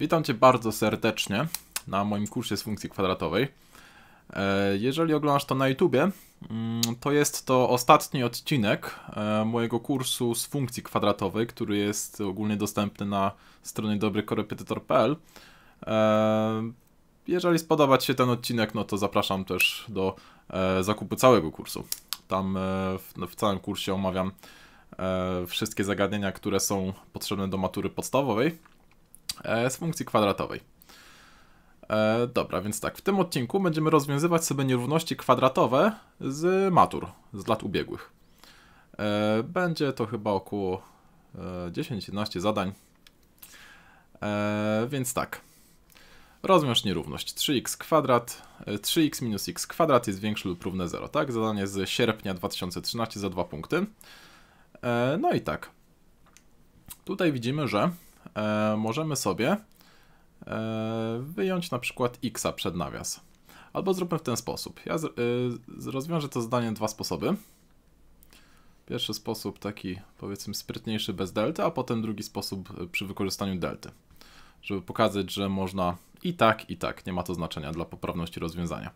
Witam Cię bardzo serdecznie na moim kursie z funkcji kwadratowej. E, jeżeli oglądasz to na YouTubie, mm, to jest to ostatni odcinek e, mojego kursu z funkcji kwadratowej, który jest ogólnie dostępny na stronie dobrykorepetytor.pl. E, jeżeli spodoba Ci się ten odcinek, no to zapraszam też do zakupu całego kursu. Tam no, w całym kursie omawiam wszystkie zagadnienia, które są potrzebne do matury podstawowej. E, z funkcji kwadratowej. E, dobra, więc tak, w tym odcinku będziemy rozwiązywać sobie nierówności kwadratowe z matur, z lat ubiegłych. E, będzie to chyba około 10-11 zadań. Więc tak, rozwiąż nierówność 3x kwadrat, 3x minus x kwadrat jest większy lub równe 0, tak? Zadanie z sierpnia 2013 za dwa punkty. No i tak, tutaj widzimy, że E, możemy sobie e, wyjąć na przykład x przed nawias. Albo zróbmy w ten sposób. Ja e, rozwiążę to zdanie dwa sposoby. Pierwszy sposób taki powiedzmy sprytniejszy bez delty, a potem drugi sposób przy wykorzystaniu delty. Żeby pokazać, że można i tak, i tak. Nie ma to znaczenia dla poprawności rozwiązania.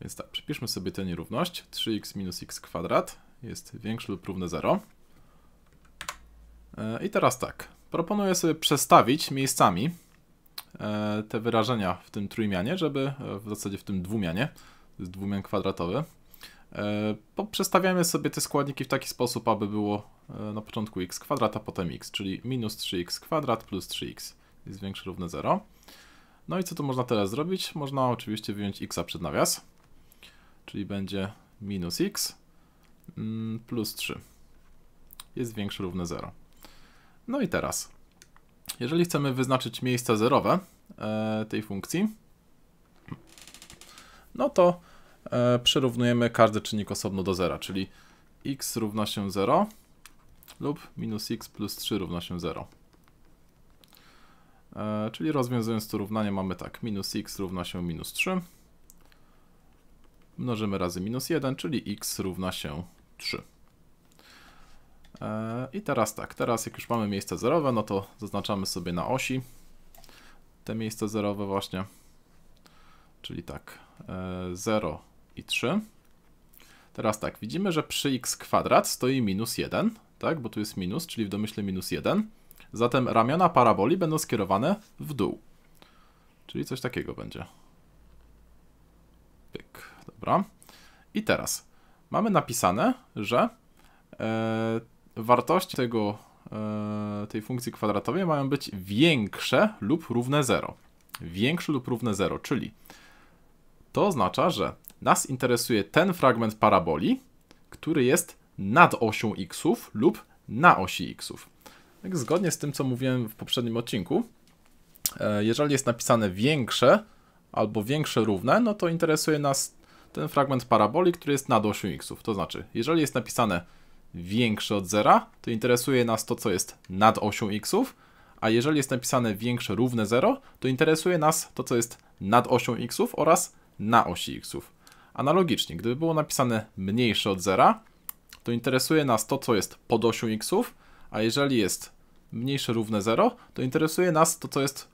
Więc tak, przypiszmy sobie tę nierówność. 3x minus x kwadrat jest większe lub równe 0. I teraz tak, proponuję sobie przestawić miejscami e, te wyrażenia w tym trójmianie, żeby e, w zasadzie w tym dwumianie, to jest dwumian kwadratowy, e, Przestawiamy sobie te składniki w taki sposób, aby było na początku x kwadrat, a potem x, czyli minus 3x kwadrat plus 3x jest większe równe 0. No i co tu można teraz zrobić? Można oczywiście wyjąć x przed nawias, czyli będzie minus x mm, plus 3 jest większe równe 0. No i teraz, jeżeli chcemy wyznaczyć miejsce zerowe e, tej funkcji, no to e, przerównujemy każdy czynnik osobno do zera, czyli x równa się 0 lub minus x plus 3 równa się 0. E, czyli rozwiązując to równanie mamy tak, minus x równa się minus 3, mnożymy razy minus 1, czyli x równa się 3. E, I teraz tak, teraz jak już mamy miejsce zerowe, no to zaznaczamy sobie na osi te miejsce zerowe właśnie, czyli tak, 0 e, i 3. Teraz tak, widzimy, że przy x kwadrat stoi minus 1, tak, bo tu jest minus, czyli w domyśle minus 1. Zatem ramiona paraboli będą skierowane w dół. Czyli coś takiego będzie. Pyk, dobra. I teraz mamy napisane, że e, wartości tego, e, tej funkcji kwadratowej mają być większe lub równe 0. Większe lub równe 0, czyli to oznacza, że nas interesuje ten fragment paraboli, który jest nad osią xów lub na osi xów. Tak zgodnie z tym, co mówiłem w poprzednim odcinku, e, jeżeli jest napisane większe albo większe równe, no to interesuje nas ten fragment paraboli, który jest nad osią xów. To znaczy, jeżeli jest napisane większe od zera, to interesuje nas to, co jest nad osią xów, a jeżeli jest napisane większe równe 0, to interesuje nas to, co jest nad osią xów oraz na osi xów. Analogicznie, gdyby było napisane mniejsze od zera, to interesuje nas to, co jest pod osią xów, a jeżeli jest mniejsze równe 0, to interesuje nas to, co jest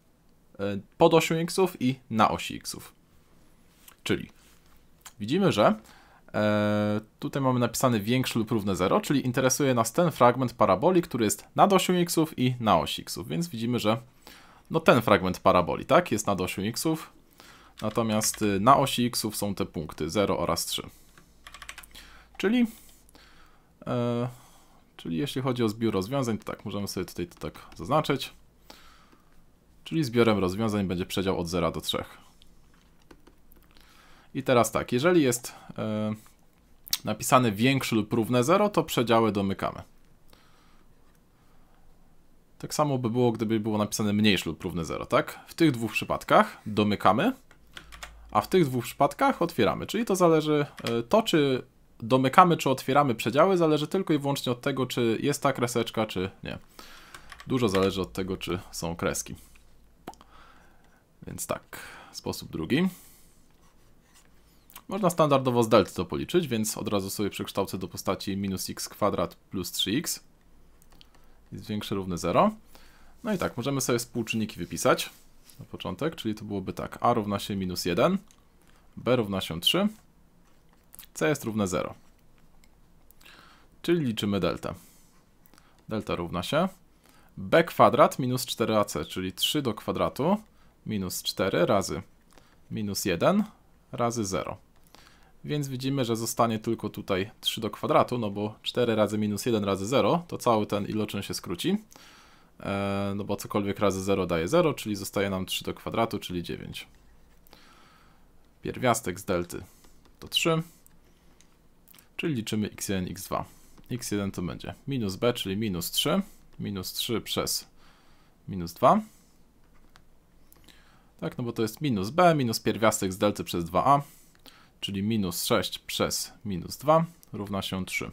e, pod osią xów i na osi xów. Czyli widzimy, że E, tutaj mamy napisane większe lub równe 0, czyli interesuje nas ten fragment paraboli, który jest nad osią xów i na osi xów, więc widzimy, że no ten fragment paraboli, tak, jest nad osią xów, natomiast y, na osi xów są te punkty 0 oraz 3. Czyli, e, czyli jeśli chodzi o zbiór rozwiązań, to tak, możemy sobie tutaj to tak zaznaczyć. Czyli zbiorem rozwiązań będzie przedział od 0 do 3. I teraz tak, jeżeli jest e, napisane większe lub równe 0, to przedziały domykamy. Tak samo by było, gdyby było napisane mniejsze lub równe 0, tak? W tych dwóch przypadkach domykamy, a w tych dwóch przypadkach otwieramy. Czyli to zależy, e, to czy domykamy czy otwieramy przedziały, zależy tylko i wyłącznie od tego, czy jest ta kreseczka, czy nie. Dużo zależy od tego, czy są kreski. Więc tak, sposób drugi. Można standardowo z delty to policzyć, więc od razu sobie przekształcę do postaci minus x kwadrat plus 3x. Jest większe równe 0. No i tak, możemy sobie współczynniki wypisać na początek, czyli to byłoby tak, a równa się minus 1, b równa się 3, c jest równe 0. Czyli liczymy deltę. Delta równa się b kwadrat minus 4ac, czyli 3 do kwadratu minus 4 razy minus 1 razy 0 więc widzimy, że zostanie tylko tutaj 3 do kwadratu, no bo 4 razy minus 1 razy 0, to cały ten iloczyn się skróci, e, no bo cokolwiek razy 0 daje 0, czyli zostaje nam 3 do kwadratu, czyli 9. Pierwiastek z delty to 3, czyli liczymy x1, x2. x1 to będzie minus b, czyli minus 3, minus 3 przez minus 2. Tak, no bo to jest minus b, minus pierwiastek z delty przez 2a, czyli minus 6 przez minus 2 równa się 3.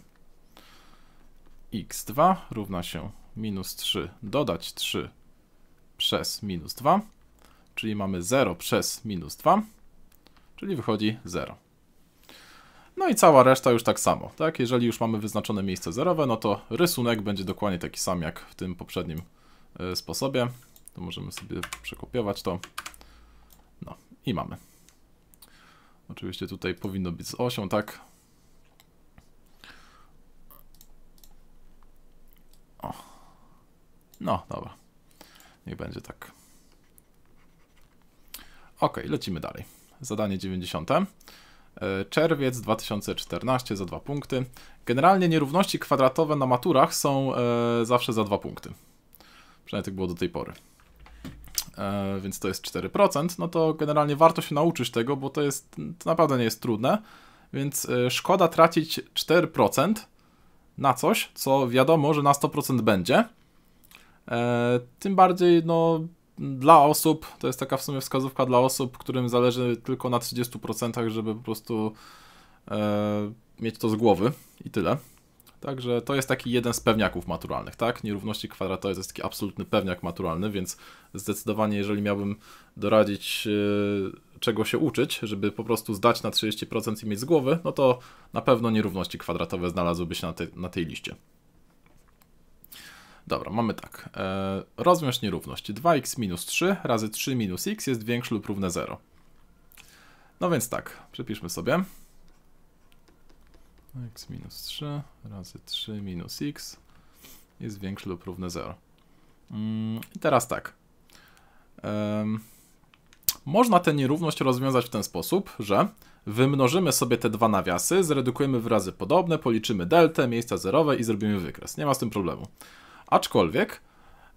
x2 równa się minus 3 dodać 3 przez minus 2, czyli mamy 0 przez minus 2, czyli wychodzi 0. No i cała reszta już tak samo, tak? Jeżeli już mamy wyznaczone miejsce zerowe, no to rysunek będzie dokładnie taki sam jak w tym poprzednim e, sposobie. To możemy sobie przekopiować to. No i mamy. Oczywiście tutaj powinno być z osią, tak? O. No, dobra. Niech będzie tak. Ok, lecimy dalej. Zadanie 90. E, czerwiec 2014 za dwa punkty. Generalnie nierówności kwadratowe na maturach są e, zawsze za dwa punkty. Przynajmniej tak było do tej pory. E, więc to jest 4%, no to generalnie warto się nauczyć tego, bo to jest to naprawdę nie jest trudne. Więc e, szkoda tracić 4% na coś, co wiadomo, że na 100% będzie. E, tym bardziej, no, dla osób, to jest taka w sumie wskazówka dla osób, którym zależy tylko na 30%, żeby po prostu e, mieć to z głowy i tyle. Także to jest taki jeden z pewniaków maturalnych, tak? Nierówności kwadratowe to jest taki absolutny pewniak maturalny, więc zdecydowanie, jeżeli miałbym doradzić, e, czego się uczyć, żeby po prostu zdać na 30% i mieć z głowy, no to na pewno nierówności kwadratowe znalazłyby się na, te, na tej liście. Dobra, mamy tak. E, rozwiąż nierówność. 2x minus 3 razy 3 minus x jest większe lub równe 0. No więc tak, przepiszmy sobie x minus 3 razy 3 minus x jest większy lub równy 0. Mm, I teraz tak. można tę nierówność rozwiązać w ten sposób, że wymnożymy sobie te dwa nawiasy, zredukujemy wyrazy podobne, policzymy deltę, miejsca zerowe i zrobimy wykres. Nie ma z tym problemu. Aczkolwiek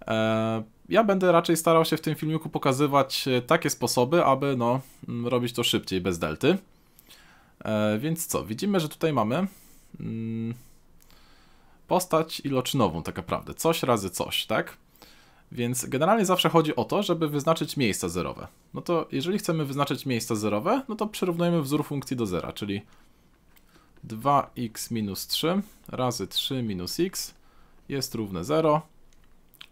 e, ja będę raczej starał się w tym filmiku pokazywać e, takie sposoby, aby no, mm, robić to szybciej bez delty. E, więc co, widzimy, że tutaj mamy mm, postać iloczynową tak naprawdę, coś razy coś, tak? Więc generalnie zawsze chodzi o to, żeby wyznaczyć miejsca zerowe. No to jeżeli chcemy wyznaczyć miejsca zerowe, no to przyrównujemy wzór funkcji do zera, czyli 2x minus 3 razy 3 minus x jest równe 0,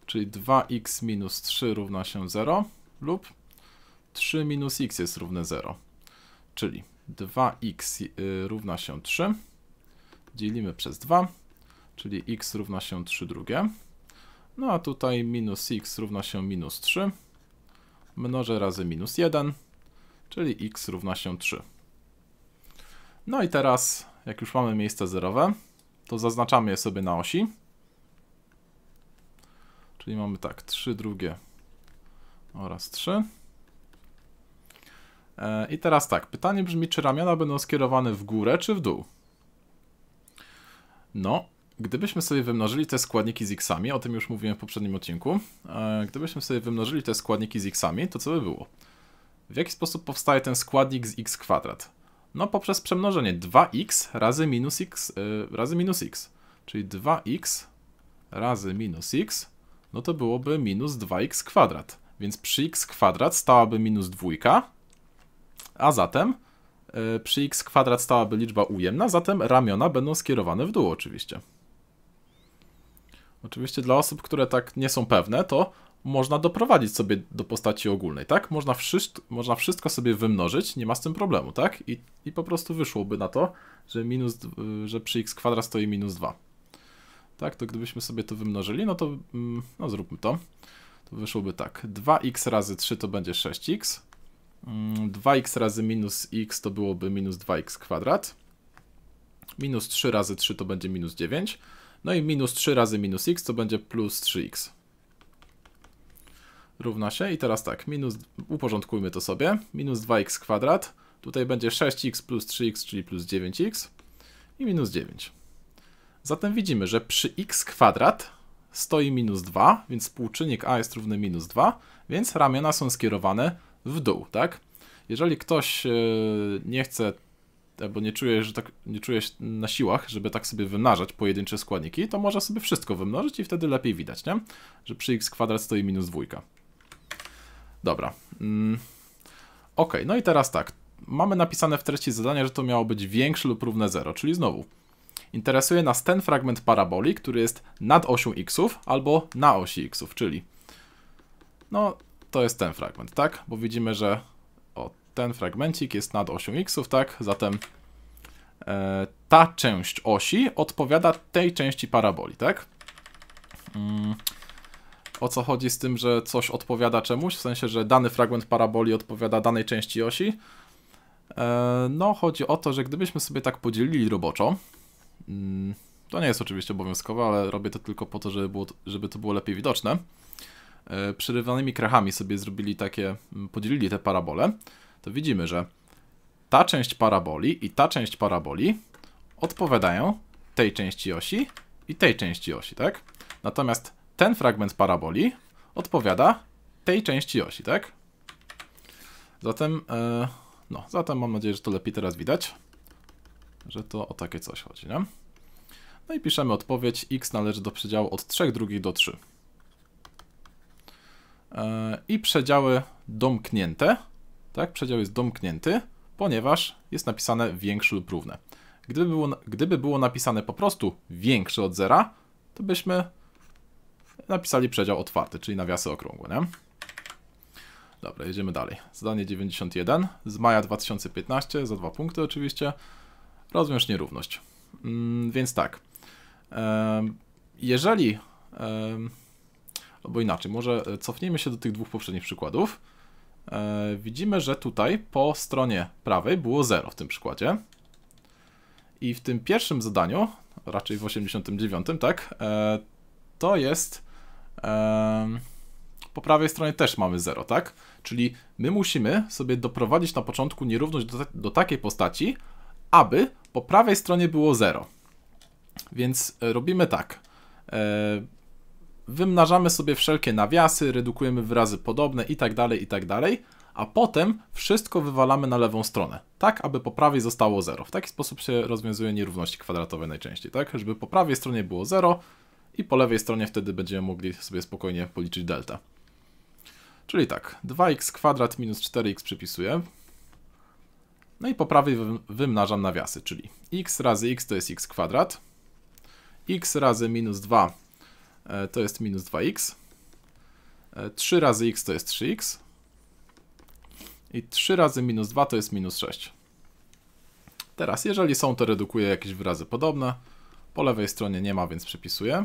czyli 2x minus 3 równa się 0 lub 3 minus x jest równe 0. Czyli 2x y, równa się 3, dzielimy przez 2, czyli x równa się 3 drugie. No a tutaj minus x równa się minus 3, mnożę razy minus 1, czyli x równa się 3. No i teraz, jak już mamy miejsce zerowe, to zaznaczamy je sobie na osi. Czyli mamy tak, 3 drugie oraz 3. E, I teraz tak, pytanie brzmi, czy ramiona będą skierowane w górę czy w dół? No, gdybyśmy sobie wymnożyli te składniki z xami, o tym już mówiłem w poprzednim odcinku, e, gdybyśmy sobie wymnożyli te składniki z xami, to co by było? W jaki sposób powstaje ten składnik z x kwadrat? No poprzez przemnożenie 2x razy minus x yy, razy minus x, czyli 2x razy minus x, no to byłoby minus 2x kwadrat. Więc przy x kwadrat stałaby minus dwójka, a zatem y, przy x kwadrat stałaby liczba ujemna, zatem ramiona będą skierowane w dół oczywiście. Oczywiście dla osób, które tak nie są pewne, to można doprowadzić sobie do postaci ogólnej, tak? Można, wszystko, można wszystko sobie wymnożyć, nie ma z tym problemu, tak? I, I, po prostu wyszłoby na to, że, minus, y, że przy x kwadrat stoi minus 2. Tak, to gdybyśmy sobie to wymnożyli, no to mm, no zróbmy to. To wyszłoby tak. 2x razy 3 to będzie 6x 2x razy minus x to byłoby minus 2x kwadrat. Minus 3 razy 3 to będzie minus 9. No i minus 3 razy minus x to będzie plus 3x. Równa się i teraz tak, minus, uporządkujmy to sobie. Minus 2x kwadrat. Tutaj będzie 6x plus 3x, czyli plus 9x. I minus 9. Zatem widzimy, że przy x kwadrat stoi minus 2, więc współczynnik a jest równy minus 2, więc ramiona są skierowane w dół, tak? Jeżeli ktoś e, nie chce albo nie czuje, że tak, nie czuje na siłach, żeby tak sobie wymnażać pojedyncze składniki, to może sobie wszystko wymnożyć i wtedy lepiej widać, nie? Że przy x kwadrat stoi minus dwójka. Dobra. Mm. Ok, no i teraz tak. Mamy napisane w treści zadania, że to miało być większe lub równe 0, czyli znowu. Interesuje nas ten fragment paraboli, który jest nad osią xów albo na osi xów, czyli no to jest ten fragment, tak? Bo widzimy, że o, ten fragmencik jest nad osią x, tak? Zatem e, ta część osi odpowiada tej części paraboli, tak? Mm. O co chodzi z tym, że coś odpowiada czemuś? W sensie, że dany fragment paraboli odpowiada danej części osi? E, no, chodzi o to, że gdybyśmy sobie tak podzielili roboczo, mm, to nie jest oczywiście obowiązkowe, ale robię to tylko po to, żeby, było, żeby to było lepiej widoczne. E, przerywanymi krachami sobie zrobili takie, podzielili te parabole, to widzimy, że ta część paraboli i ta część paraboli odpowiadają tej części osi i tej części osi, tak? Natomiast ten fragment paraboli odpowiada tej części osi, tak? Zatem, e, no, zatem mam nadzieję, że to lepiej teraz widać, że to o takie coś chodzi, nie? No i piszemy odpowiedź, x należy do przedziału od 3 drugich do 3. E, i przedziały domknięte. Tak, przedział jest domknięty, ponieważ jest napisane większe lub równe. Gdyby było, gdyby było napisane po prostu większe od zera, to byśmy napisali przedział otwarty, czyli nawiasy okrągłe, nie? Dobra, jedziemy dalej. Zadanie 91 z maja 2015, za dwa punkty oczywiście. Rozwiąż nierówność. Mm, więc tak, e, jeżeli... E, albo inaczej, może e, cofnijmy się do tych dwóch poprzednich przykładów. E, widzimy, że tutaj po stronie prawej było 0 w tym przykładzie. I w tym pierwszym zadaniu, raczej w 89, tak, e, to jest po prawej stronie też mamy 0, tak? Czyli my musimy sobie doprowadzić na początku nierówność do, do, takiej postaci, aby po prawej stronie było 0. Więc robimy tak wymnażamy sobie wszelkie nawiasy, redukujemy wyrazy podobne itd., tak itd., tak a potem wszystko wywalamy na lewą stronę, tak aby po prawej zostało 0. W taki sposób się rozwiązuje nierówności kwadratowe najczęściej, tak? Żeby po prawej stronie było 0 i po lewej stronie wtedy będziemy mogli sobie spokojnie policzyć delta. Czyli tak, 2x kwadrat minus 4x przypisuję. No i po prawej wymnażam nawiasy, czyli x razy x to jest x kwadrat, x razy minus 2 E, to jest minus 2x. 3 e, razy x to jest 3x. I 3 razy minus 2 to jest minus 6. Teraz, jeżeli są, to redukuję jakieś wyrazy podobne. Po lewej stronie nie ma, więc przepisuję.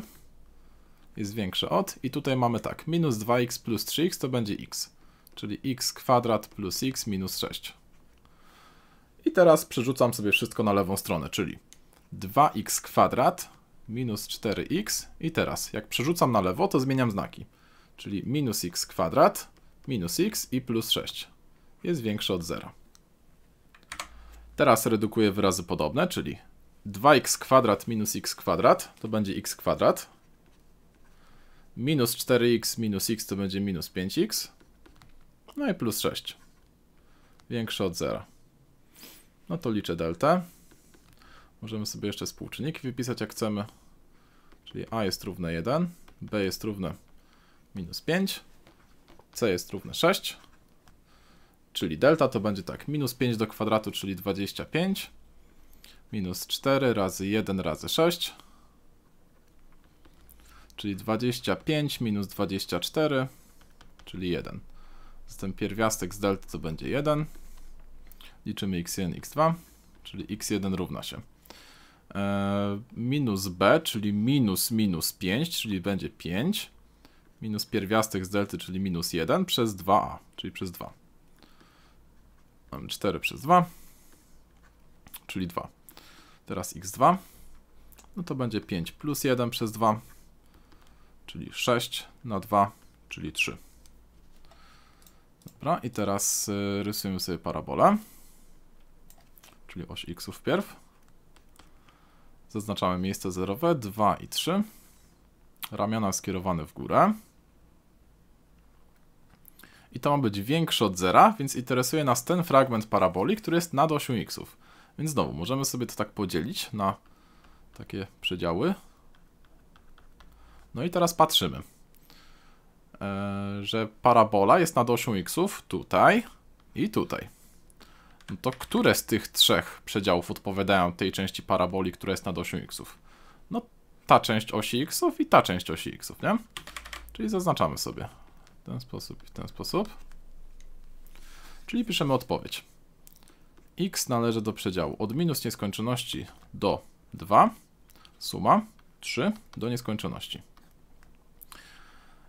Jest większe od. I tutaj mamy tak, minus 2x plus 3x to będzie x. Czyli x kwadrat plus x minus 6. I teraz przerzucam sobie wszystko na lewą stronę, czyli 2x kwadrat minus 4x i teraz jak przerzucam na lewo, to zmieniam znaki. Czyli minus x kwadrat, minus x i plus 6 jest większe od 0. Teraz redukuję wyrazy podobne, czyli 2x kwadrat minus x kwadrat to będzie x kwadrat. Minus 4x minus x to będzie minus 5x. No i plus 6. Większe od 0. No to liczę deltę. Możemy sobie jeszcze współczynniki wypisać jak chcemy. Czyli a jest równe 1, b jest równe minus 5, c jest równe 6, czyli delta to będzie tak, minus 5 do kwadratu, czyli 25, minus 4 razy 1 razy 6, czyli 25 minus 24, czyli 1. Zatem pierwiastek z delta to będzie 1. Liczymy x1, x2, czyli x1 równa się E, minus b, czyli minus minus 5, czyli będzie 5, minus pierwiastek z delty, czyli minus 1, przez 2a, czyli przez 2. Mamy 4 przez 2, czyli 2. Teraz x2, no to będzie 5 plus 1 przez 2, czyli 6 na 2, czyli 3. Dobra, i teraz e, rysujemy sobie parabolę, czyli oś x wpierw. Zaznaczamy miejsce zerowe, 2 i 3. Ramiona skierowane w górę. I to ma być większe od zera, więc interesuje nas ten fragment paraboli, który jest nad osią xów. Więc znowu, możemy sobie to tak podzielić na takie przedziały. No i teraz patrzymy, e, że parabola jest nad osią xów tutaj i tutaj. No to które z tych trzech przedziałów odpowiadają tej części paraboli, która jest nad osią xów? No ta część osi xów i ta część osi xów, nie? Czyli zaznaczamy sobie w ten sposób i w ten sposób. Czyli piszemy odpowiedź. x należy do przedziału od minus nieskończoności do 2, suma 3 do nieskończoności.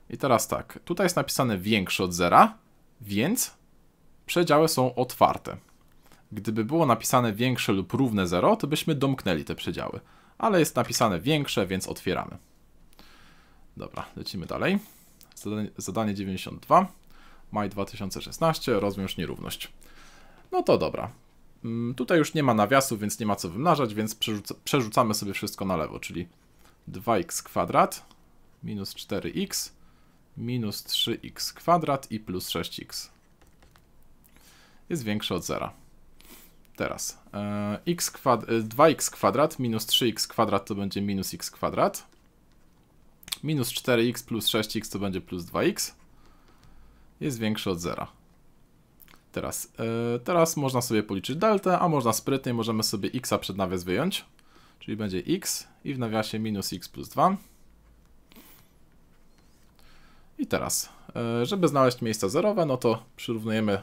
I teraz tak, tutaj jest napisane większe od zera, więc przedziały są otwarte. Gdyby było napisane większe lub równe 0, to byśmy domknęli te przedziały. Ale jest napisane większe, więc otwieramy. Dobra, lecimy dalej. Zadanie, zadanie 92, maj 2016, rozwiąż nierówność. No to dobra. Mm, tutaj już nie ma nawiasu, więc nie ma co wymnażać, więc przerzuca, przerzucamy sobie wszystko na lewo, czyli 2x kwadrat minus 4x minus 3x kwadrat i plus 6x. Jest większe od 0 teraz. E, x kwad 2x e, kwadrat minus 3x kwadrat to będzie minus x kwadrat. Minus 4x plus 6x to będzie plus 2x. Jest większe od zera. Teraz, e, teraz można sobie policzyć deltę, a można sprytnie, możemy sobie x przed nawias wyjąć. Czyli będzie x i w nawiasie minus x plus 2. I teraz, żeby znaleźć miejsca zerowe, no to przyrównujemy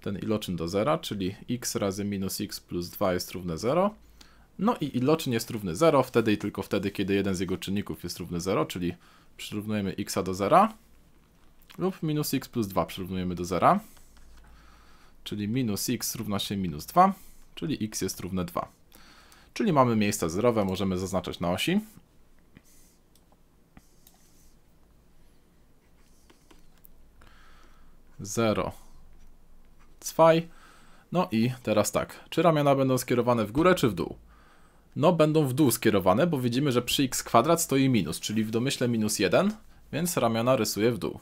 ten iloczyn do zera, czyli x razy minus x plus 2 jest równe 0. No i iloczyn jest równy 0 wtedy i tylko wtedy, kiedy jeden z jego czynników jest równy 0, czyli przyrównujemy x do 0 lub minus x plus 2 przyrównujemy do 0, czyli minus x równa się minus 2, czyli x jest równe 2. Czyli mamy miejsca zerowe, możemy zaznaczać na osi. Zero Sfaj. No i teraz tak, czy ramiona będą skierowane w górę czy w dół? No będą w dół skierowane, bo widzimy, że przy x kwadrat stoi minus, czyli w domyśle minus 1, więc ramiona rysuje w dół.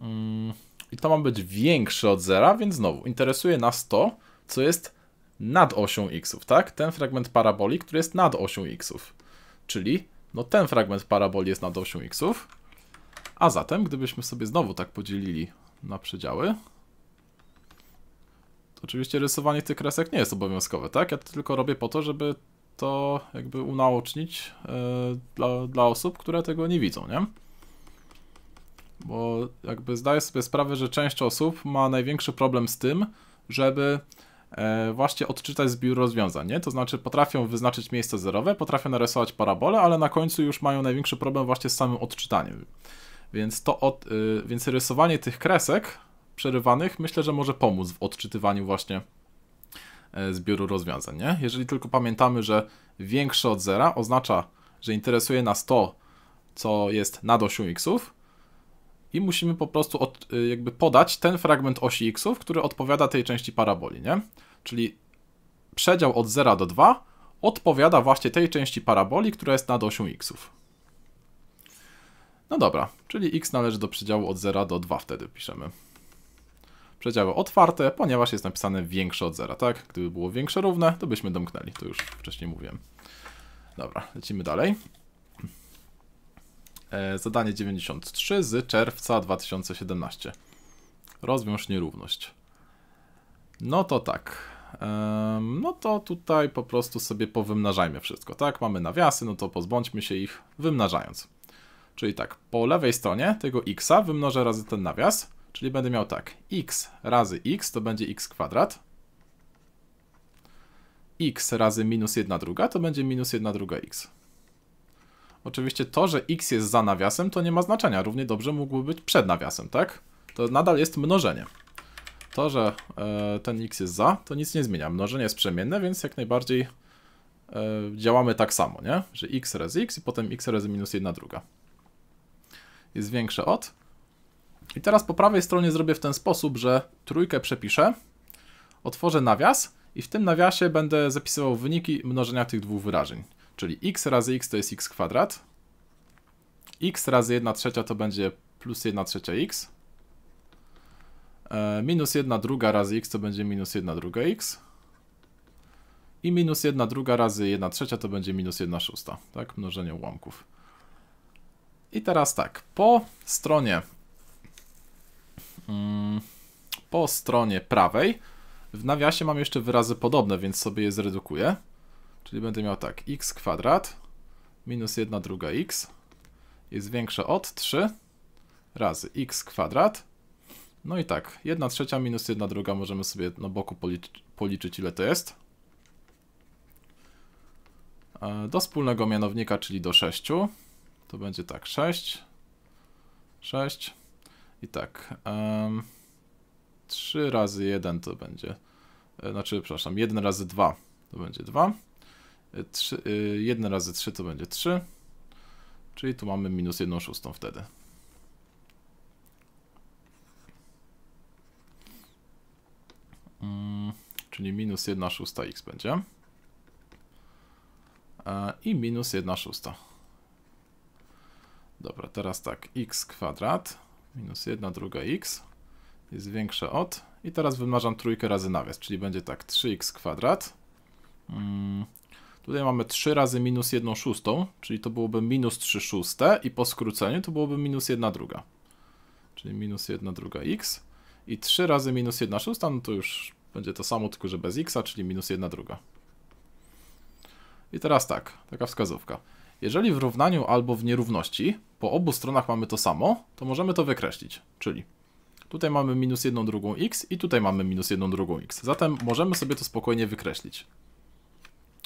Mm, I to ma być większe od zera, więc znowu interesuje nas to, co jest nad osią xów, tak? Ten fragment paraboli, który jest nad osią xów. Czyli no ten fragment paraboli jest nad osią xów, a zatem gdybyśmy sobie znowu tak podzielili na przedziały. Oczywiście rysowanie tych kresek nie jest obowiązkowe, tak? Ja to tylko robię po to, żeby to jakby unaocznić yy, dla, dla osób, które tego nie widzą, nie? Bo jakby zdaję sobie sprawę, że część osób ma największy problem z tym, żeby e, właśnie odczytać zbiór rozwiązań, nie? To znaczy potrafią wyznaczyć miejsce zerowe, potrafią narysować parabole, ale na końcu już mają największy problem właśnie z samym odczytaniem. Więc to od, y, więc rysowanie tych kresek przerywanych myślę, że może pomóc w odczytywaniu właśnie e, zbioru rozwiązań. Nie? Jeżeli tylko pamiętamy, że większe od zera oznacza, że interesuje nas to, co jest nad osią xów i musimy po prostu od, y, jakby podać ten fragment osi xów, który odpowiada tej części paraboli. Nie? Czyli przedział od 0 do 2 odpowiada właśnie tej części paraboli, która jest nad osią xów. No dobra, czyli x należy do przedziału od 0 do 2 wtedy piszemy. Przedziały otwarte, ponieważ jest napisane większe od 0, tak? Gdyby było większe równe, to byśmy domknęli, to już wcześniej mówiłem. Dobra, lecimy dalej. E, zadanie 93 z czerwca 2017. Rozwiąż nierówność. No to tak. no to tutaj po prostu sobie powymnażajmy wszystko, tak? Mamy nawiasy, no to pozbądźmy się ich wymnażając. Czyli tak, po lewej stronie tego x'a wymnożę razy ten nawias, czyli będę miał tak, x razy x to będzie x kwadrat, x razy minus 1 druga to będzie minus 1 druga x. Oczywiście to, że x jest za nawiasem, to nie ma znaczenia. Równie dobrze mógłby być przed nawiasem, tak? To nadal jest mnożenie. To, że e, ten x jest za, to nic nie zmienia. Mnożenie jest przemienne, więc jak najbardziej e, działamy tak samo, nie? Że x razy x i potem x razy minus 1 druga jest większe od. I teraz po prawej stronie zrobię w ten sposób, że trójkę przepiszę, otworzę nawias i w tym nawiasie będę zapisywał wyniki mnożenia tych dwóch wyrażeń. Czyli x razy x to jest x kwadrat, x razy 1 trzecia to będzie plus 1 trzecia x, e, minus 1 druga razy x to będzie minus 1 druga x i minus 1 druga razy 1 trzecia to będzie minus 1 szósta, tak, mnożenie ułamków. I teraz tak, po stronie mm, po stronie prawej w nawiasie mam jeszcze wyrazy podobne, więc sobie je zredukuję. Czyli będę miał tak, x kwadrat minus 1 druga x jest większe od 3 razy x kwadrat. No i tak, 1 trzecia minus 1 druga możemy sobie na boku policzyć, policzyć ile to jest. E, do wspólnego mianownika, czyli do 6. To będzie tak, 6, 6 i tak. Um, 3 razy 1 to będzie, e, znaczy, przepraszam, 1 razy 2 to będzie 2, 3, 1 razy 3 to będzie 3, czyli tu mamy minus 1 szóstą wtedy. Mm, czyli minus 1 szósta x będzie. E, I minus 1 szósta. Dobra, teraz tak, x kwadrat minus 1, druga x jest większe od... I teraz wymnażam trójkę razy nawias, czyli będzie tak 3x kwadrat. Hmm. Tutaj mamy 3 razy minus 1 szóstą, czyli to byłoby minus 3 szóste i po skróceniu to byłoby minus 1 druga. Czyli minus 1 druga x i 3 razy minus 1 szósta, no to już będzie to samo, tylko że bez x, czyli minus 1 druga. I teraz tak, taka wskazówka. Jeżeli w równaniu albo w nierówności po obu stronach mamy to samo, to możemy to wykreślić, czyli tutaj mamy minus 1 drugą x i tutaj mamy minus 1 drugą x. Zatem możemy sobie to spokojnie wykreślić.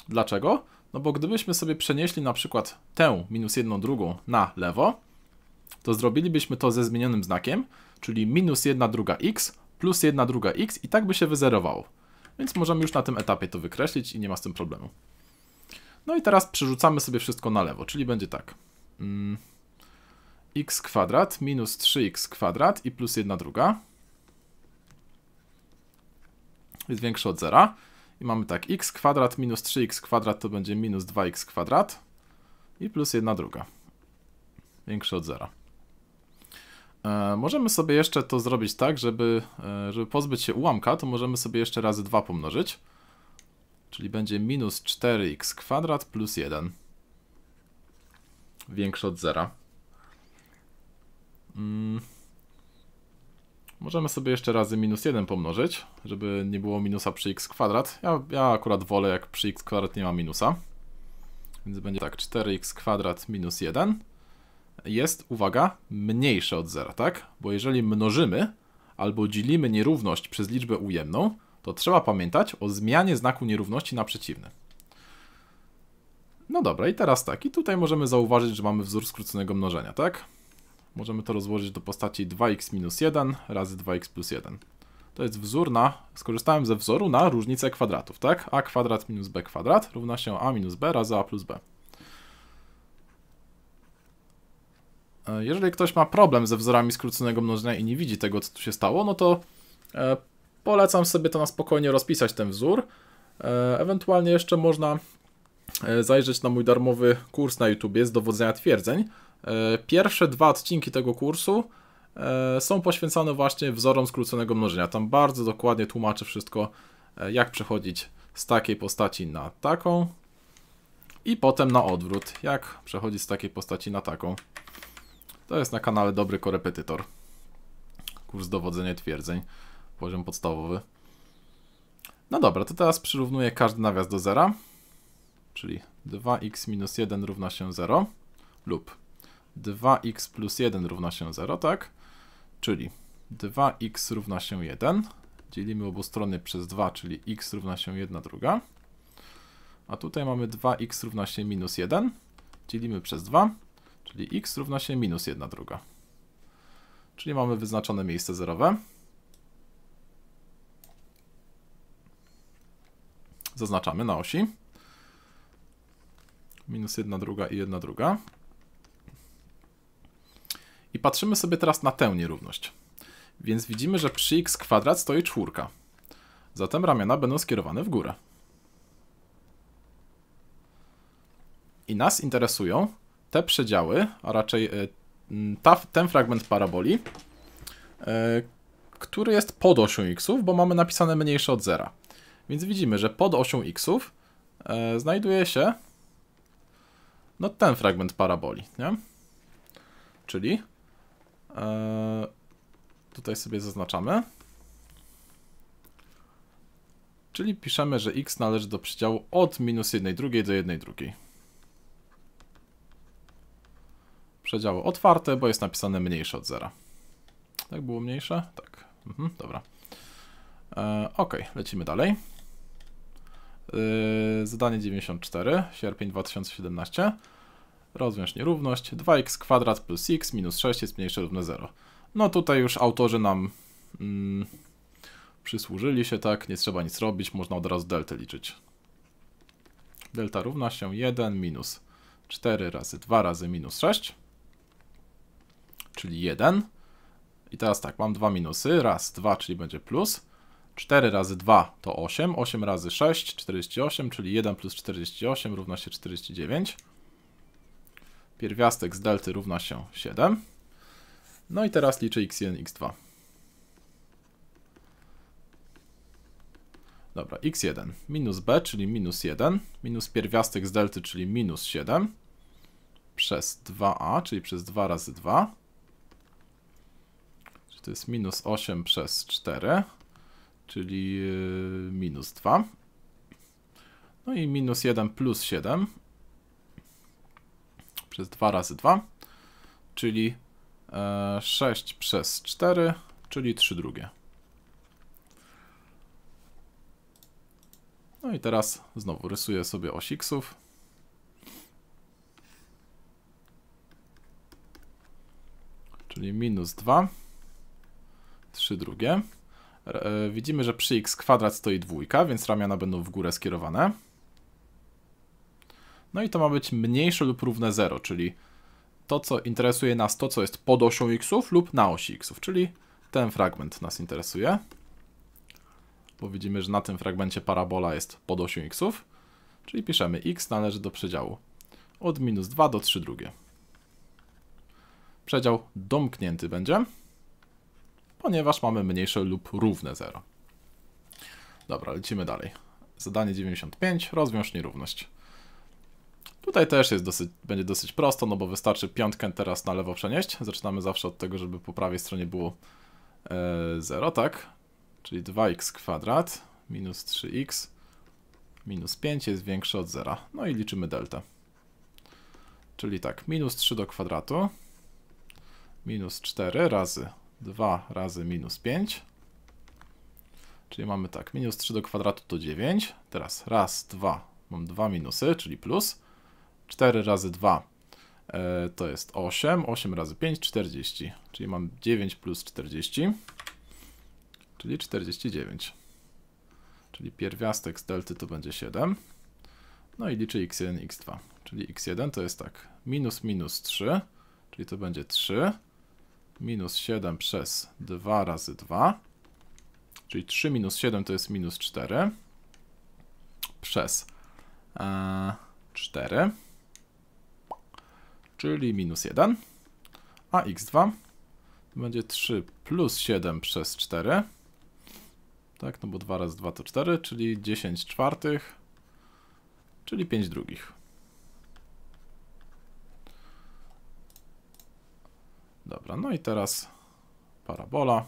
Dlaczego? No bo gdybyśmy sobie przenieśli na przykład tę minus 1 drugą na lewo, to zrobilibyśmy to ze zmienionym znakiem, czyli minus jedna druga x plus jedna druga x i tak by się wyzerowało. Więc możemy już na tym etapie to wykreślić i nie ma z tym problemu. No i teraz przerzucamy sobie wszystko na lewo, czyli będzie tak. Mm, x kwadrat minus 3x kwadrat i plus 1 druga. Jest większe od zera. I mamy tak, x kwadrat minus 3x kwadrat to będzie minus 2x kwadrat i plus 1 druga. Większe od zera. E, możemy sobie jeszcze to zrobić tak, żeby, e, żeby pozbyć się ułamka, to możemy sobie jeszcze razy 2 pomnożyć. Czyli będzie minus 4x kwadrat plus 1. Większe od zera. Mm. Możemy sobie jeszcze razy minus 1 pomnożyć, żeby nie było minusa przy x kwadrat. Ja, ja akurat wolę, jak przy x kwadrat nie ma minusa. Więc będzie tak, 4x kwadrat minus 1 jest, uwaga, mniejsze od zera, tak? Bo jeżeli mnożymy albo dzielimy nierówność przez liczbę ujemną, to trzeba pamiętać o zmianie znaku nierówności na przeciwny. No dobra, i teraz tak, i tutaj możemy zauważyć, że mamy wzór skróconego mnożenia, tak? Możemy to rozłożyć do postaci 2x minus 1 razy 2x plus 1. To jest wzór na, skorzystałem ze wzoru na różnicę kwadratów, tak? a kwadrat minus b kwadrat równa się a minus b razy a plus b. E, jeżeli ktoś ma problem ze wzorami skróconego mnożenia i nie widzi tego, co tu się stało, no to e, Polecam sobie to na spokojnie rozpisać ten wzór. E, ewentualnie jeszcze można e, zajrzeć na mój darmowy kurs na YouTube z dowodzenia twierdzeń. E, pierwsze dwa odcinki tego kursu są poświęcone właśnie wzorom skróconego mnożenia. Tam bardzo dokładnie tłumaczę wszystko, jak przechodzić z takiej postaci na taką i potem na odwrót, jak przechodzić z takiej postaci na taką. To jest na kanale Dobry Korepetytor. Kurs dowodzenia twierdzeń poziom podstawowy. No dobra, to teraz przyrównuję każdy nawias do zera, czyli 2x minus 1 równa się 0 lub 2x plus 1 równa się 0, tak? Czyli 2x równa się 1, dzielimy obu strony przez 2, czyli x równa się 1 druga. A tutaj mamy 2x równa się minus 1, dzielimy przez 2, czyli x równa się minus 1 druga. Czyli mamy wyznaczone miejsce zerowe. zaznaczamy na osi. Minus jedna druga i jedna druga. I patrzymy sobie teraz na tę nierówność. Więc widzimy, że przy x kwadrat stoi czwórka. Zatem ramiona będą skierowane w górę. I nas interesują te przedziały, a raczej e, ta, ten fragment paraboli, e, który jest pod osią xów, bo mamy napisane mniejsze od zera. Więc widzimy, że pod osią xów e, znajduje się no ten fragment paraboli, nie? Czyli e, tutaj sobie zaznaczamy. Czyli piszemy, że x należy do przedziału od minus jednej drugiej do jednej drugiej. Przedziały otwarte, bo jest napisane mniejsze od zera. Tak było mniejsze? Tak. Mhm, dobra. E, ok, lecimy dalej. Yy, zadanie 94, sierpień 2017. Rozwiąż nierówność. 2x kwadrat plus x minus 6 jest mniejsze równe 0. No tutaj już autorzy nam mm, przysłużyli się, tak? Nie trzeba nic robić, można od razu deltę liczyć. Delta równa się 1 minus 4 razy 2 razy minus 6, czyli 1. I teraz tak, mam dwa minusy, raz, 2, czyli będzie plus. 4 razy 2 to 8, 8 razy 6, 48, czyli 1 plus 48 równa się 49. Pierwiastek z delty równa się 7. No i teraz liczę x1, x2. Dobra, x1 minus b, czyli minus 1, minus pierwiastek z delty, czyli minus 7, przez 2a, czyli przez 2 razy 2. Czyli to jest minus 8 przez 4 czyli y, minus 2. No i minus 1 plus 7 przez 2 razy 2, czyli 6 e, przez 4, czyli 3 drugie. No i teraz znowu rysuję sobie oś xów. Czyli minus 2, 3 drugie. E, widzimy, że przy x kwadrat stoi dwójka, więc ramiona będą w górę skierowane. No i to ma być mniejsze lub równe 0, czyli to, co interesuje nas, to, co jest pod osią xów lub na osi xów, czyli ten fragment nas interesuje. Bo widzimy, że na tym fragmencie parabola jest pod osią xów, czyli piszemy x należy do przedziału od minus 2 do 3 drugie. Przedział domknięty będzie ponieważ mamy mniejsze lub równe 0. Dobra, lecimy dalej. Zadanie 95, rozwiąż nierówność. Tutaj też jest dosyć, będzie dosyć prosto, no bo wystarczy piątkę teraz na lewo przenieść. Zaczynamy zawsze od tego, żeby po prawej stronie było 0, e, tak? Czyli 2x kwadrat minus 3x minus 5 jest większe od 0. No i liczymy deltę. Czyli tak, minus 3 do kwadratu minus 4 razy 2 razy minus 5. Czyli mamy tak, minus 3 do kwadratu to 9. Teraz raz, 2, mam 2 minusy, czyli plus. 4 razy 2 e, to jest 8. 8 razy 5, 40. Czyli mam 9 plus 40, czyli 49. Czyli pierwiastek z delty to będzie 7. No i liczę x1, x2. Czyli x1 to jest tak, minus minus 3, czyli to będzie 3 minus 7 przez 2 razy 2, czyli 3 minus 7 to jest minus 4, przez e, 4, czyli minus 1, a x2 to będzie 3 plus 7 przez 4, tak, no bo 2 razy 2 to 4, czyli 10 czwartych, czyli 5 drugich. Dobra, no i teraz parabola.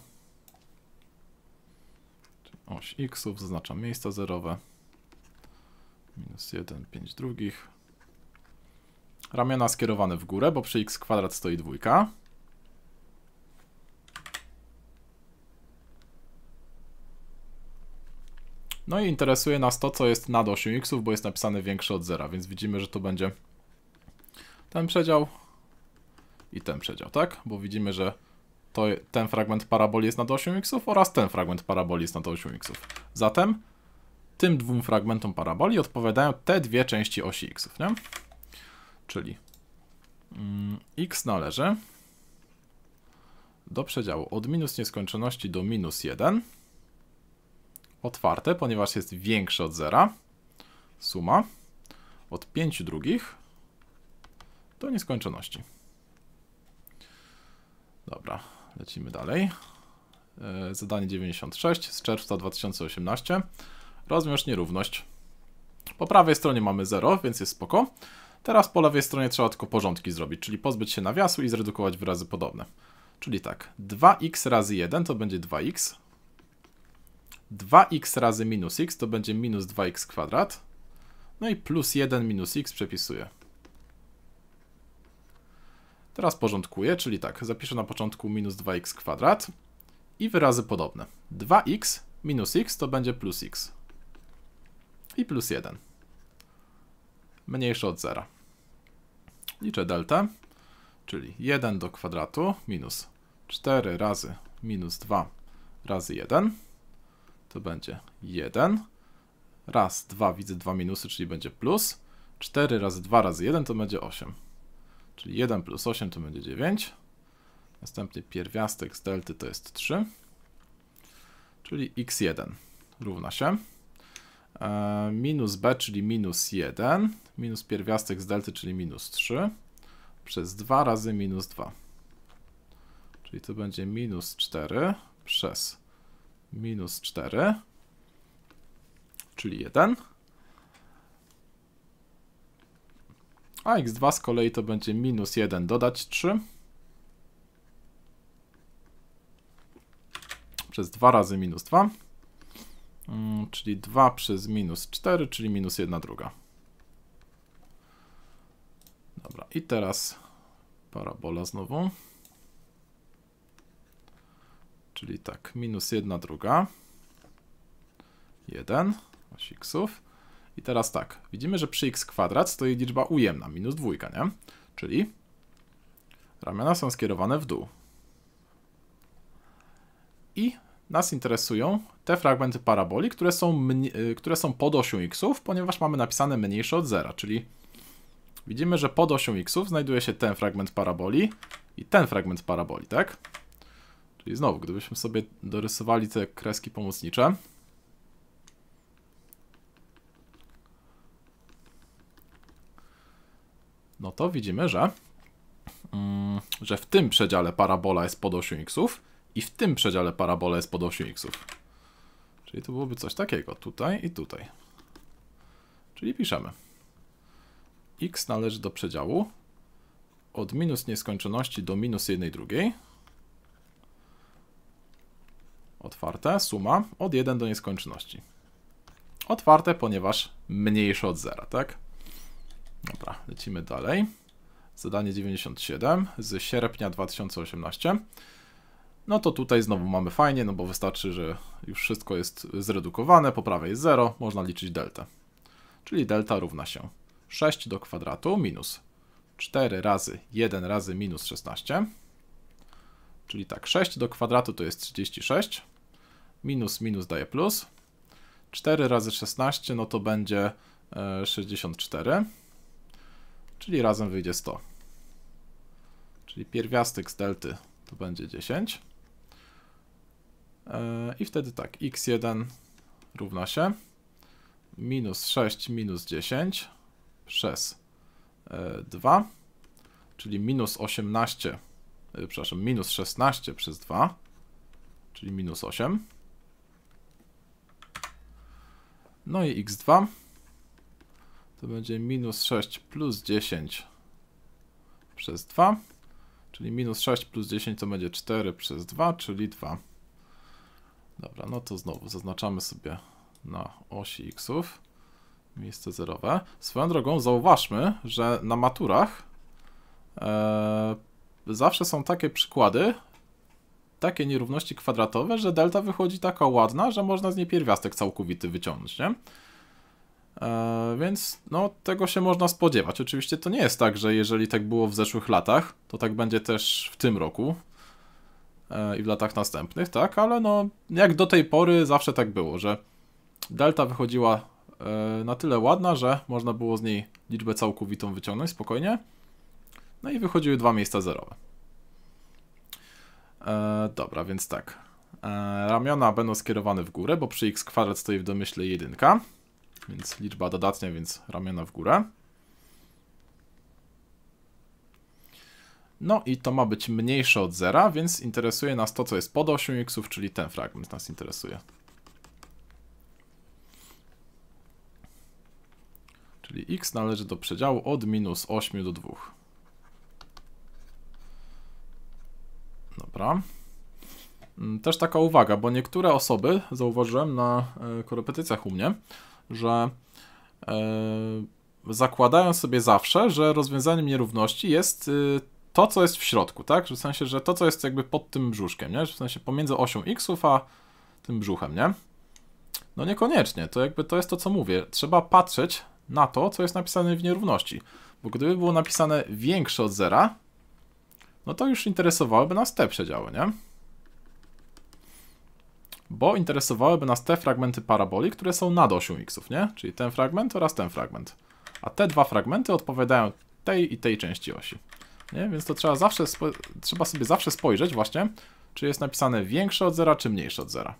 Oś x, zaznaczam miejsca zerowe. Minus 1, 5 drugich. Ramiona skierowane w górę, bo przy x kwadrat stoi dwójka. No i interesuje nas to, co jest nad osią x, bo jest napisane większe od zera, więc widzimy, że to będzie ten przedział i ten przedział, tak? Bo widzimy, że to, ten fragment paraboli jest na to 8x oraz ten fragment paraboli jest na to 8x. Zatem tym dwóm fragmentom paraboli odpowiadają te dwie części osi x, nie? Czyli mm, x należy do przedziału od minus nieskończoności do minus 1 otwarte, ponieważ jest większe od zera suma od 5 drugich do nieskończoności. Dobra, lecimy dalej. E, zadanie 96 z czerwca 2018. Rozwiąż nierówność. Po prawej stronie mamy 0, więc jest spoko. Teraz po lewej stronie trzeba tylko porządki zrobić, czyli pozbyć się nawiasu i zredukować wyrazy podobne. Czyli tak, 2x razy 1 to będzie 2x. 2x razy minus x to będzie minus 2x kwadrat. No i plus 1 minus x przepisuję. Teraz porządkuję, czyli tak, zapiszę na początku minus 2x kwadrat i wyrazy podobne. 2x minus x to będzie plus x. I plus 1. Mniejsze od 0. Liczę deltę, czyli 1 do kwadratu minus 4 razy minus 2 razy 1. To będzie 1. Raz, 2, widzę 2 minusy, czyli będzie plus. 4 razy 2 razy 1 to będzie 8. Czyli 1 plus 8 to będzie 9. Następny pierwiastek z delty to jest 3. Czyli x1 równa się. E, minus b, czyli minus 1. Minus pierwiastek z delty, czyli minus 3. Przez 2 razy minus 2. Czyli to będzie minus 4 przez minus 4. Czyli 1. A x2 z kolei to będzie minus 1 dodać 3. Przez 2 razy minus 2. Mm, czyli 2 przez minus 4, czyli minus 1 druga. Dobra, i teraz parabola znowu. Czyli tak, minus 1 druga. 1 osik'sów. I teraz tak, widzimy, że przy x kwadrat stoi liczba ujemna, minus dwójka, nie? Czyli ramiona są skierowane w dół. I nas interesują te fragmenty paraboli, które są, y, które są pod osią xów, ponieważ mamy napisane mniejsze od zera, czyli widzimy, że pod osią xów znajduje się ten fragment paraboli i ten fragment paraboli, tak? Czyli znowu, gdybyśmy sobie dorysowali te kreski pomocnicze, no to widzimy, że, mm, że w tym przedziale parabola jest pod osią xów i w tym przedziale parabola jest pod osią xów. Czyli to byłoby coś takiego, tutaj i tutaj. Czyli piszemy. x należy do przedziału od minus nieskończoności do minus jednej drugiej. Otwarte, suma od 1 do nieskończoności. Otwarte, ponieważ mniejsze od zera, tak? Dobra, lecimy dalej. Zadanie 97 z sierpnia 2018. No to tutaj znowu mamy fajnie, no bo wystarczy, że już wszystko jest zredukowane, po prawej jest 0, można liczyć deltę. Czyli delta równa się 6 do kwadratu minus 4 razy 1 razy minus 16. Czyli tak, 6 do kwadratu to jest 36. Minus minus daje plus. 4 razy 16 no to będzie 64. E, czyli razem wyjdzie 100. Czyli pierwiastek z delty to będzie 10. E, I wtedy tak, x1 równa się minus 6 minus 10 przez 2, e, czyli minus 18, e, przepraszam, minus 16 przez 2, czyli minus 8. No i x2 to będzie minus 6 plus 10 przez 2, czyli minus 6 plus 10 to będzie 4 przez 2, czyli 2. Dobra, no to znowu zaznaczamy sobie na osi xów miejsce zerowe. Swoją drogą zauważmy, że na maturach e, zawsze są takie przykłady, takie nierówności kwadratowe, że delta wychodzi taka ładna, że można z niej pierwiastek całkowity wyciągnąć, nie? E, więc no, tego się można spodziewać. Oczywiście to nie jest tak, że jeżeli tak było w zeszłych latach, to tak będzie też w tym roku e, i w latach następnych, tak? Ale no, jak do tej pory zawsze tak było, że delta wychodziła e, na tyle ładna, że można było z niej liczbę całkowitą wyciągnąć spokojnie. No i wychodziły dwa miejsca zerowe. E, dobra, więc tak. E, ramiona będą skierowane w górę, bo przy x kwadrat stoi w domyśle jedynka więc liczba dodatnia, więc ramiona w górę. No i to ma być mniejsze od zera, więc interesuje nas to, co jest pod 8x, czyli ten fragment nas interesuje. Czyli x należy do przedziału od minus 8 do 2. Dobra. Mm, też taka uwaga, bo niektóre osoby, zauważyłem na e, korepetycjach u mnie, że e, zakładają sobie zawsze, że rozwiązaniem nierówności jest y, to, co jest w środku, tak? W sensie, że to, co jest jakby pod tym brzuszkiem, nie? W sensie pomiędzy osią xów a tym brzuchem, nie? No niekoniecznie, to jakby to jest to, co mówię. Trzeba patrzeć na to, co jest napisane w nierówności. Bo gdyby było napisane większe od zera, no to już interesowałyby nas te przedziały, nie? bo interesowałyby nas te fragmenty paraboli, które są nad osią xów, nie? Czyli ten fragment oraz ten fragment. A te dwa fragmenty odpowiadają tej i tej części osi. Nie? Więc to trzeba, zawsze trzeba sobie zawsze spojrzeć właśnie, czy jest napisane większe od zera, czy mniejsze od zera.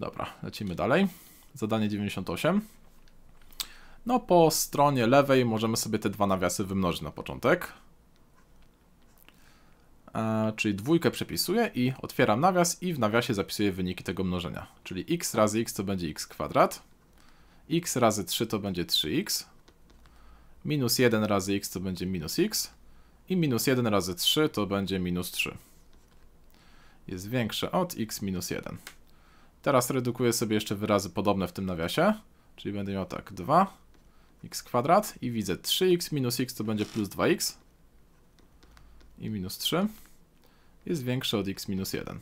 Dobra, lecimy dalej. Zadanie 98. No po stronie lewej możemy sobie te dwa nawiasy wymnożyć na początek czyli dwójkę przepisuję i otwieram nawias i w nawiasie zapisuję wyniki tego mnożenia. Czyli x razy x to będzie x kwadrat, x razy 3 to będzie 3x, minus 1 razy x to będzie minus x i minus 1 razy 3 to będzie minus 3. Jest większe od x minus 1. Teraz redukuję sobie jeszcze wyrazy podobne w tym nawiasie, czyli będę miał tak 2x kwadrat i widzę 3x minus x to będzie plus 2x i minus 3 jest większe od x minus 1.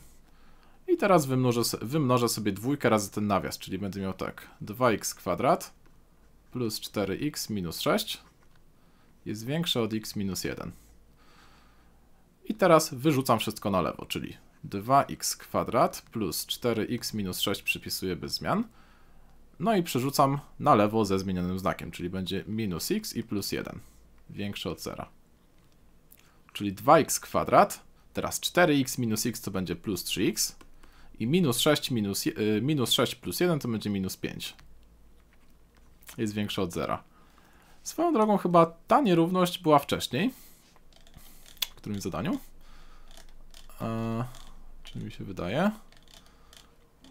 I teraz wymnożę, wymnożę sobie dwójkę razy ten nawias, czyli będę miał tak 2x kwadrat plus 4x minus 6 jest większe od x minus 1. I teraz wyrzucam wszystko na lewo, czyli 2x kwadrat plus 4x minus 6 przypisuję bez zmian. No i przerzucam na lewo ze zmienionym znakiem, czyli będzie minus x i plus 1 większe od 0 czyli 2x kwadrat, teraz 4x minus x to będzie plus 3x i minus 6 minus, yy, minus 6 plus 1 to będzie minus 5. Jest większe od zera. Swoją drogą chyba ta nierówność była wcześniej. W którymś zadaniu. Eee, czy mi się wydaje?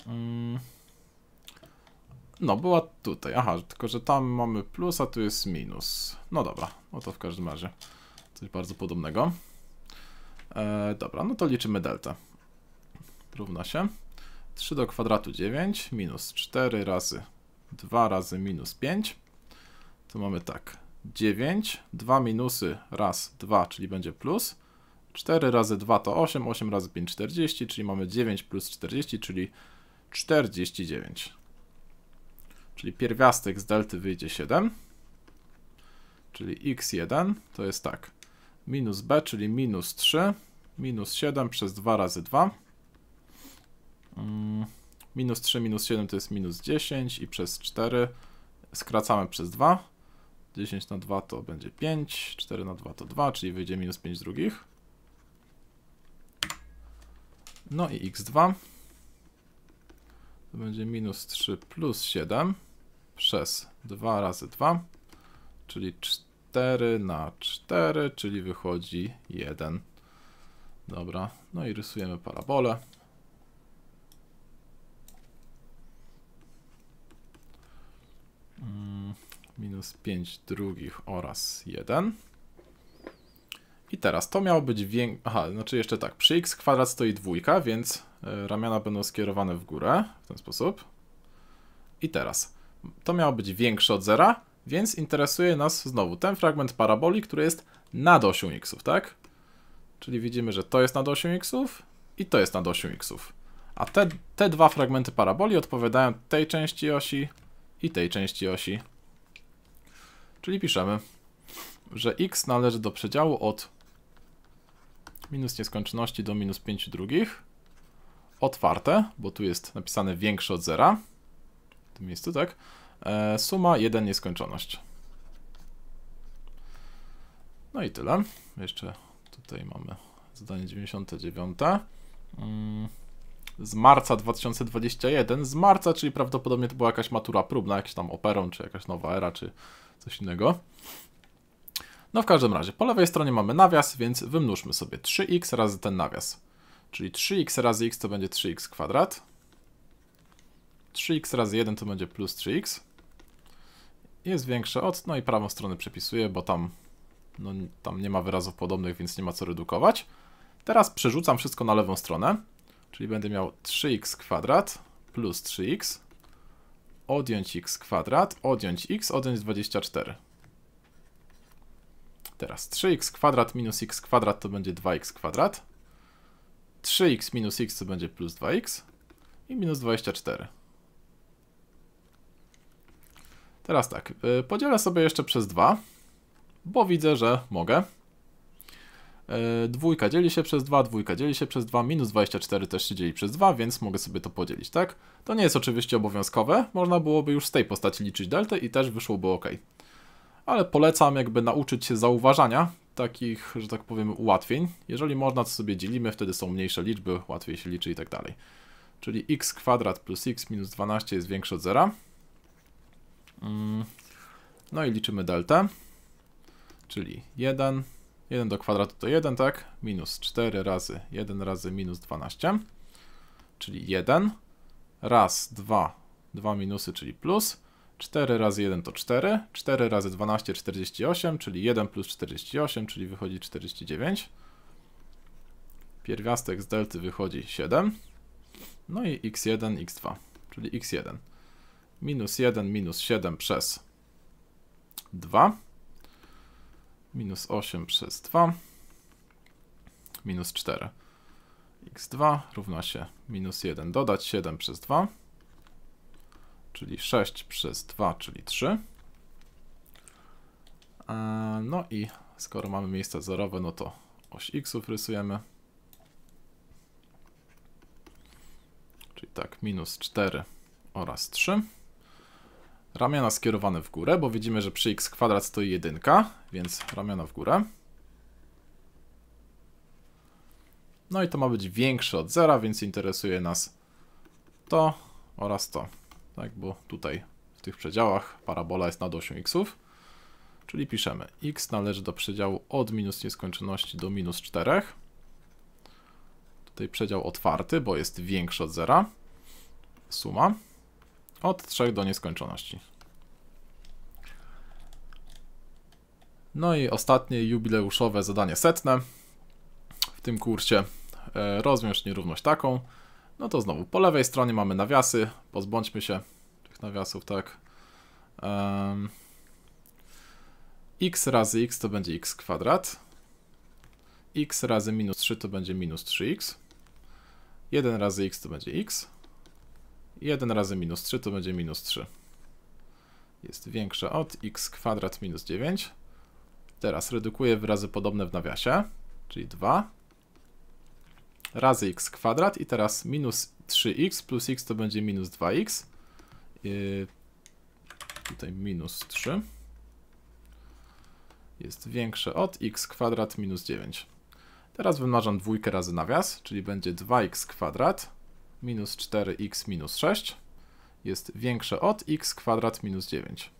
Ym... Mm. No, była tutaj. Aha, tylko że tam mamy plus, a tu jest minus. No dobra, no to w każdym razie. Coś bardzo podobnego. E, dobra, no to liczymy delta. Równa się 3 do kwadratu 9 minus 4 razy 2 razy minus 5. To mamy tak 9, 2 minusy raz 2, czyli będzie plus. 4 razy 2 to 8, 8 razy 5 40, czyli mamy 9 plus 40, czyli 49. Czyli pierwiastek z delty wyjdzie 7. Czyli x1 to jest tak minus b, czyli minus 3, minus 7 przez 2 razy 2. Mm, minus 3 minus 7 to jest minus 10 i przez 4 skracamy przez 2. 10 na 2 to będzie 5, 4 na 2 to 2, czyli wyjdzie minus 5 drugich. No i x2 to będzie minus 3 plus 7 przez 2 razy 2, czyli 4 4 na 4, czyli wychodzi 1. Dobra, no i rysujemy parabolę. Mm, minus 5 drugich oraz 1. I teraz to miało być większe. Aha, znaczy jeszcze tak. Przy x kwadrat stoi dwójka, więc e, ramiona będą skierowane w górę w ten sposób. I teraz to miało być większe od zera, więc interesuje nas znowu ten fragment paraboli, który jest nad osią xów, tak? Czyli widzimy, że to jest nad osią xów i to jest nad osią xów. A te, te dwa fragmenty paraboli odpowiadają tej części osi i tej części osi. Czyli piszemy, że x należy do przedziału od minus nieskończoności do minus 5 drugich otwarte, bo tu jest napisane większe od zera w tym miejscu, tak? E, suma 1 nieskończoność. No i tyle. Jeszcze tutaj mamy zdanie 99. Mm, z marca 2021. Z marca, czyli prawdopodobnie to była jakaś matura próbna, jakaś tam operą, czy jakaś nowa era, czy coś innego. No w każdym razie, po lewej stronie mamy nawias, więc wymnóżmy sobie 3x razy ten nawias. Czyli 3x razy x to będzie 3x kwadrat. 3x razy 1 to będzie plus 3x jest większe od, no i prawą stronę przepisuję, bo tam, no, tam nie ma wyrazów podobnych, więc nie ma co redukować. Teraz przerzucam wszystko na lewą stronę, czyli będę miał 3x kwadrat plus 3x, odjąć x kwadrat, odjąć x, odjąć 24. Teraz 3x kwadrat minus x kwadrat to będzie 2x kwadrat. 3x minus x to będzie plus 2x i minus 24. Teraz tak, y, podzielę sobie jeszcze przez dwa, bo widzę, że mogę. Y, dwójka dzieli się przez 2, dwójka dzieli się przez 2, minus 24 też się dzieli przez 2, więc mogę sobie to podzielić, tak? To nie jest oczywiście obowiązkowe, można byłoby już z tej postaci liczyć deltę i też wyszłoby ok. Ale polecam jakby nauczyć się zauważania takich, że tak powiem, ułatwień. Jeżeli można, to sobie dzielimy, wtedy są mniejsze liczby, łatwiej się liczy i tak dalej. Czyli x kwadrat plus x minus 12 jest większe od zera. Mm. No i liczymy deltę, czyli 1, 1 do kwadratu to 1, tak? Minus 4 razy 1 razy minus 12, czyli 1, raz 2, 2 minusy, czyli plus, 4 razy 1 to 4, 4 razy 12, 48, czyli 1 plus 48, czyli wychodzi 49. Pierwiastek z delty wychodzi 7. No i x1, x2, czyli x1. Minus 1, minus 7 przez 2. Minus 8 przez 2. Minus 4. x2 równa się minus 1. Dodać 7 przez 2. Czyli 6 przez 2, czyli 3. E, no i skoro mamy miejsca zerowe, no to oś xów rysujemy. Czyli tak, minus 4 oraz 3. Ramiona skierowane w górę, bo widzimy, że przy x kwadrat stoi jedynka, więc ramiona w górę. No i to ma być większe od zera, więc interesuje nas to oraz to. Tak, bo tutaj w tych przedziałach parabola jest nad osią xów. Czyli piszemy x należy do przedziału od minus nieskończoności do minus 4. Tutaj przedział otwarty, bo jest większy od zera. Suma. Od 3 do nieskończoności. No i ostatnie jubileuszowe zadanie setne w tym kursie. E, rozwiąż nierówność taką. No to znowu po lewej stronie mamy nawiasy. Pozbądźmy się tych nawiasów, tak. Um, x razy x to będzie x kwadrat. x razy minus 3 to będzie minus 3x. 1 razy x to będzie x. 1 razy minus 3 to będzie minus 3. Jest większe od x kwadrat minus 9. Teraz redukuję wyrazy podobne w nawiasie, czyli 2 razy x kwadrat i teraz minus 3x plus x to będzie minus 2x. Yy, tutaj minus 3 jest większe od x kwadrat minus 9. Teraz wymnażam dwójkę razy nawias, czyli będzie 2x kwadrat minus 4x minus 6 jest większe od x kwadrat minus 9.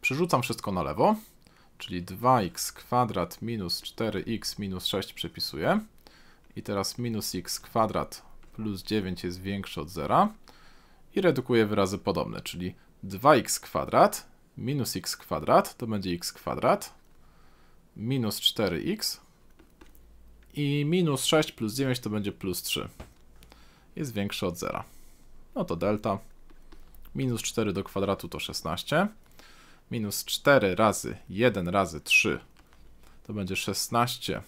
Przerzucam wszystko na lewo, czyli 2x kwadrat minus 4x minus 6 przepisuję. I teraz minus x kwadrat plus 9 jest większe od 0. I redukuję wyrazy podobne, czyli 2x kwadrat minus x kwadrat to będzie x kwadrat minus 4x i minus 6 plus 9 to będzie plus 3 jest większe od 0. No to delta. Minus 4 do kwadratu to 16. Minus 4 razy 1 razy 3 to będzie 16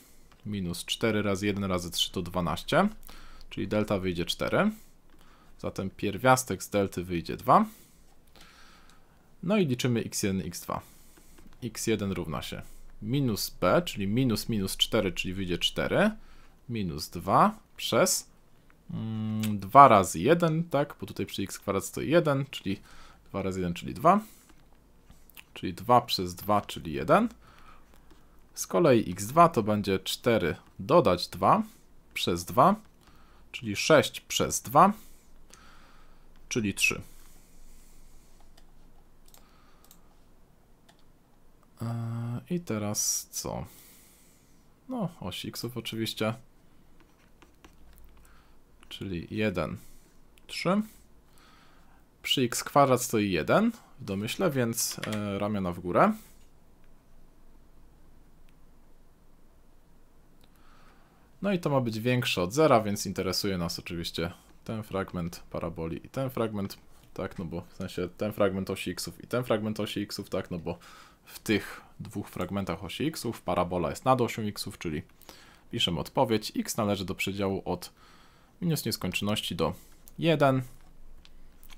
minus 4 razy 1 razy 3 to 12, czyli delta wyjdzie 4. Zatem pierwiastek z delty wyjdzie 2. No i liczymy x1, x2. x1 równa się minus b, czyli minus minus 4, czyli wyjdzie 4, minus 2 przez 2 mm, razy 1, tak, bo tutaj przy x kwadrat stoi 1, czyli 2 razy 1, czyli 2, czyli 2 przez 2, czyli 1. Z kolei x2 to będzie 4 dodać 2 przez 2, czyli 6 przez 2, czyli 3. E, I teraz co? No, osi xów oczywiście czyli 1, 3. Przy x kwadrat stoi 1 w domyśle, więc e, ramiona w górę. No i to ma być większe od zera, więc interesuje nas oczywiście ten fragment paraboli i ten fragment, tak, no bo w sensie ten fragment osi xów i ten fragment osi xów, tak, no bo w tych dwóch fragmentach osi xów parabola jest nad osią xów, czyli piszemy odpowiedź, x należy do przedziału od minus nieskończoności do 1,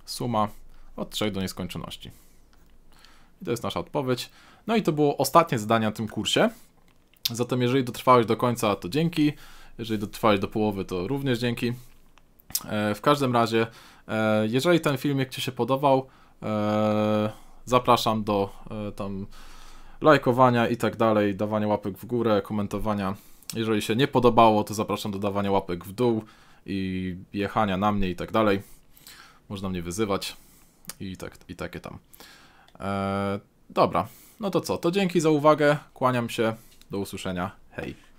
suma od 3 do nieskończoności. I to jest nasza odpowiedź. No i to było ostatnie zadanie na tym kursie. Zatem jeżeli dotrwałeś do końca, to dzięki. Jeżeli dotrwałeś do połowy, to również dzięki. E, w każdym razie, e, jeżeli ten filmik Ci się podobał, e, zapraszam do tam lajkowania i tak dalej, dawania łapek w górę, komentowania. Jeżeli się nie podobało, to zapraszam do dawania łapek w dół i jechania na mnie i tak dalej. Można mnie wyzywać i, tak, i takie tam. E, dobra, no to co, to dzięki za uwagę, kłaniam się, do usłyszenia, hej.